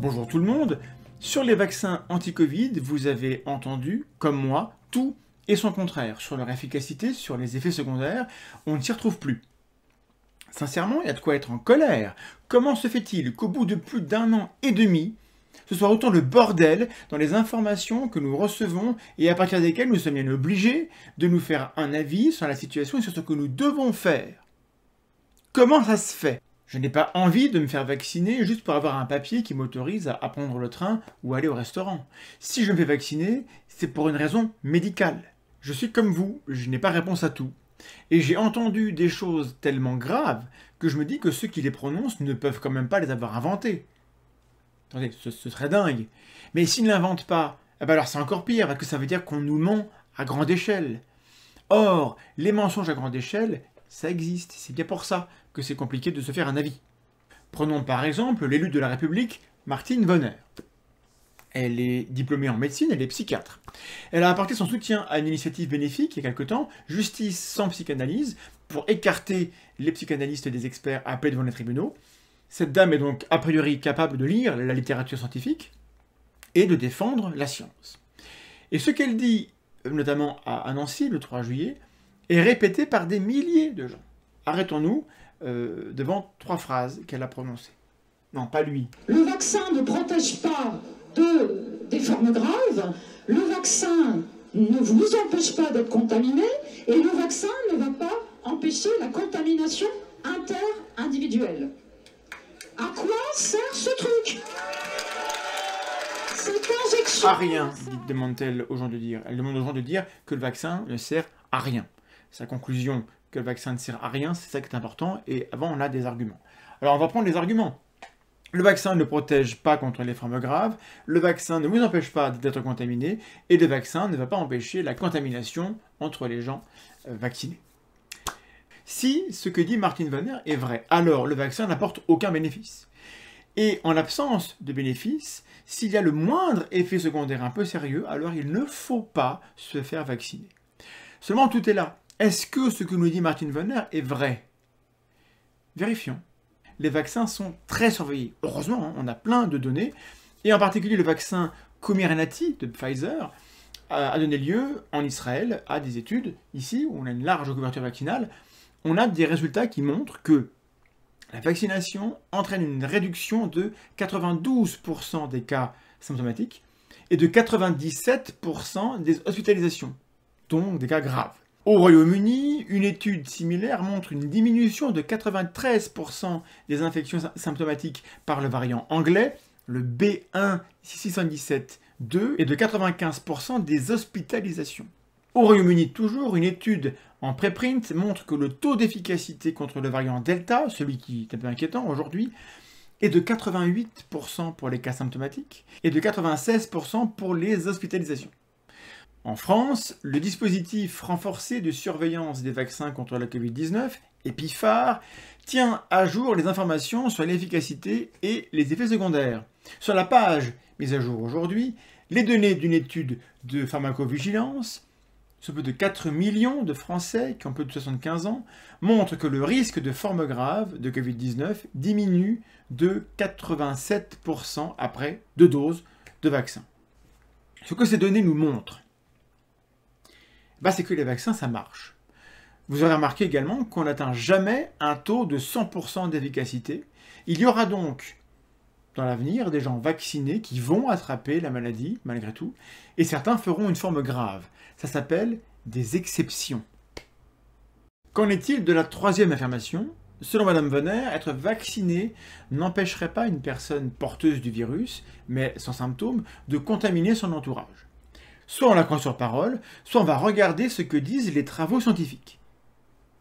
Bonjour tout le monde. Sur les vaccins anti-Covid, vous avez entendu, comme moi, tout et son contraire. Sur leur efficacité, sur les effets secondaires, on ne s'y retrouve plus. Sincèrement, il y a de quoi être en colère. Comment se fait-il qu'au bout de plus d'un an et demi, ce soit autant le bordel dans les informations que nous recevons et à partir desquelles nous sommes bien obligés de nous faire un avis sur la situation et sur ce que nous devons faire Comment ça se fait je n'ai pas envie de me faire vacciner juste pour avoir un papier qui m'autorise à prendre le train ou aller au restaurant. Si je me fais vacciner, c'est pour une raison médicale. Je suis comme vous, je n'ai pas réponse à tout. Et j'ai entendu des choses tellement graves que je me dis que ceux qui les prononcent ne peuvent quand même pas les avoir inventées. Attendez, ce, serait dingue. Mais s'ils ne l'inventent pas, eh ben alors c'est encore pire, parce que ça veut dire qu'on nous ment à grande échelle. Or, les mensonges à grande échelle, ça existe, c'est bien pour ça que c'est compliqué de se faire un avis. Prenons par exemple l'élu de la République, Martine Vonner. Elle est diplômée en médecine, elle est psychiatre. Elle a apporté son soutien à une initiative bénéfique il y a quelque temps, Justice sans psychanalyse, pour écarter les psychanalystes des experts appelés devant les tribunaux. Cette dame est donc a priori capable de lire la littérature scientifique et de défendre la science. Et ce qu'elle dit, notamment à Nancy le 3 juillet, est répété par des milliers de gens. Arrêtons-nous euh, devant trois phrases qu'elle a prononcées. Non, pas lui. Le vaccin ne protège pas de, des formes graves. Le vaccin ne vous empêche pas d'être contaminé. Et le vaccin ne va pas empêcher la contamination inter-individuelle. À quoi sert ce truc Cette injection... À rien, demande-t-elle aux gens de dire. Elle demande aux gens de dire que le vaccin ne sert à rien. Sa conclusion, que le vaccin ne sert à rien, c'est ça qui est important, et avant on a des arguments. Alors on va prendre les arguments. Le vaccin ne protège pas contre les formes graves, le vaccin ne vous empêche pas d'être contaminé, et le vaccin ne va pas empêcher la contamination entre les gens euh, vaccinés. Si ce que dit Martin Vanner est vrai, alors le vaccin n'apporte aucun bénéfice. Et en l'absence de bénéfice, s'il y a le moindre effet secondaire un peu sérieux, alors il ne faut pas se faire vacciner. Seulement tout est là. Est-ce que ce que nous dit Martin Werner est vrai Vérifions. Les vaccins sont très surveillés. Heureusement, hein, on a plein de données, et en particulier le vaccin Comirnaty de Pfizer a donné lieu en Israël à des études, ici où on a une large couverture vaccinale, on a des résultats qui montrent que la vaccination entraîne une réduction de 92% des cas symptomatiques et de 97% des hospitalisations, donc des cas graves. Au Royaume-Uni, une étude similaire montre une diminution de 93% des infections symptomatiques par le variant anglais, le b 1 2 et de 95% des hospitalisations. Au Royaume-Uni toujours, une étude en préprint montre que le taux d'efficacité contre le variant Delta, celui qui est un peu inquiétant aujourd'hui, est de 88% pour les cas symptomatiques et de 96% pour les hospitalisations. En France, le dispositif renforcé de surveillance des vaccins contre la Covid-19, EPIFAR, tient à jour les informations sur l'efficacité et les effets secondaires. Sur la page mise à jour aujourd'hui, les données d'une étude de pharmacovigilance, sur peu de 4 millions de Français qui ont plus de 75 ans, montrent que le risque de forme grave de Covid-19 diminue de 87% après deux doses de vaccin. Ce que ces données nous montrent, bah, c'est que les vaccins, ça marche. Vous aurez remarqué également qu'on n'atteint jamais un taux de 100% d'efficacité. Il y aura donc dans l'avenir des gens vaccinés qui vont attraper la maladie malgré tout, et certains feront une forme grave. Ça s'appelle des exceptions. Qu'en est-il de la troisième affirmation Selon Madame Venner, être vacciné n'empêcherait pas une personne porteuse du virus, mais sans symptômes, de contaminer son entourage. Soit on la croit sur parole, soit on va regarder ce que disent les travaux scientifiques.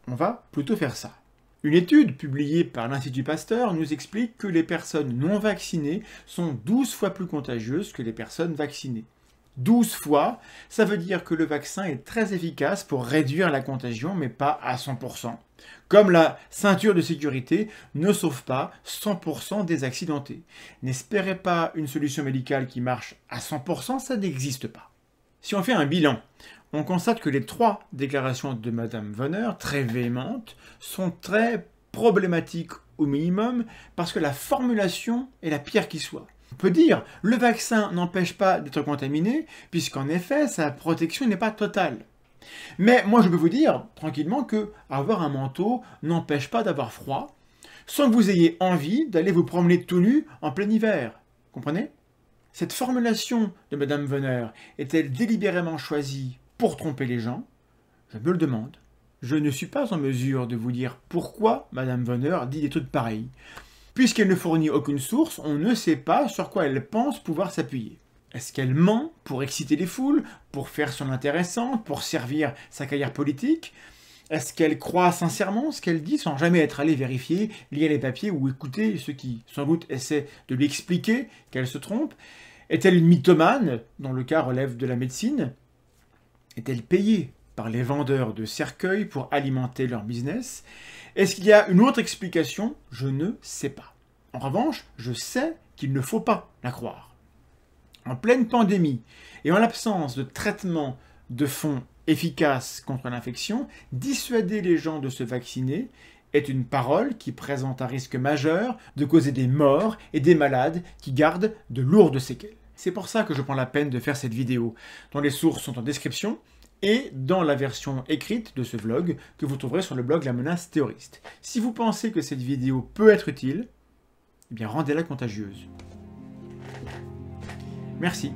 On va plutôt faire ça. Une étude publiée par l'Institut Pasteur nous explique que les personnes non vaccinées sont 12 fois plus contagieuses que les personnes vaccinées. 12 fois, ça veut dire que le vaccin est très efficace pour réduire la contagion, mais pas à 100%. Comme la ceinture de sécurité ne sauve pas 100% des accidentés. N'espérez pas une solution médicale qui marche à 100%, ça n'existe pas. Si on fait un bilan, on constate que les trois déclarations de Madame Vonner, très véhémentes, sont très problématiques au minimum parce que la formulation est la pire qui soit. On peut dire, le vaccin n'empêche pas d'être contaminé, puisqu'en effet, sa protection n'est pas totale. Mais moi, je peux vous dire tranquillement que avoir un manteau n'empêche pas d'avoir froid, sans que vous ayez envie d'aller vous promener tout nu en plein hiver. Comprenez cette formulation de Madame Veneur est-elle délibérément choisie pour tromper les gens Je me le demande. Je ne suis pas en mesure de vous dire pourquoi Madame Veneur dit des trucs pareils. Puisqu'elle ne fournit aucune source, on ne sait pas sur quoi elle pense pouvoir s'appuyer. Est-ce qu'elle ment pour exciter les foules, pour faire son intéressante, pour servir sa carrière politique Est-ce qu'elle croit sincèrement ce qu'elle dit sans jamais être allée vérifier, lire les papiers ou écouter ceux qui sans doute essaient de lui expliquer qu'elle se trompe est-elle mythomane, dont le cas relève de la médecine Est-elle payée par les vendeurs de cercueils pour alimenter leur business Est-ce qu'il y a une autre explication Je ne sais pas. En revanche, je sais qu'il ne faut pas la croire. En pleine pandémie et en l'absence de traitement de fonds efficace contre l'infection, dissuader les gens de se vacciner est une parole qui présente un risque majeur de causer des morts et des malades qui gardent de lourdes séquelles. C'est pour ça que je prends la peine de faire cette vidéo, dont les sources sont en description et dans la version écrite de ce vlog que vous trouverez sur le blog La Menace Théoriste. Si vous pensez que cette vidéo peut être utile, eh bien rendez-la contagieuse. Merci.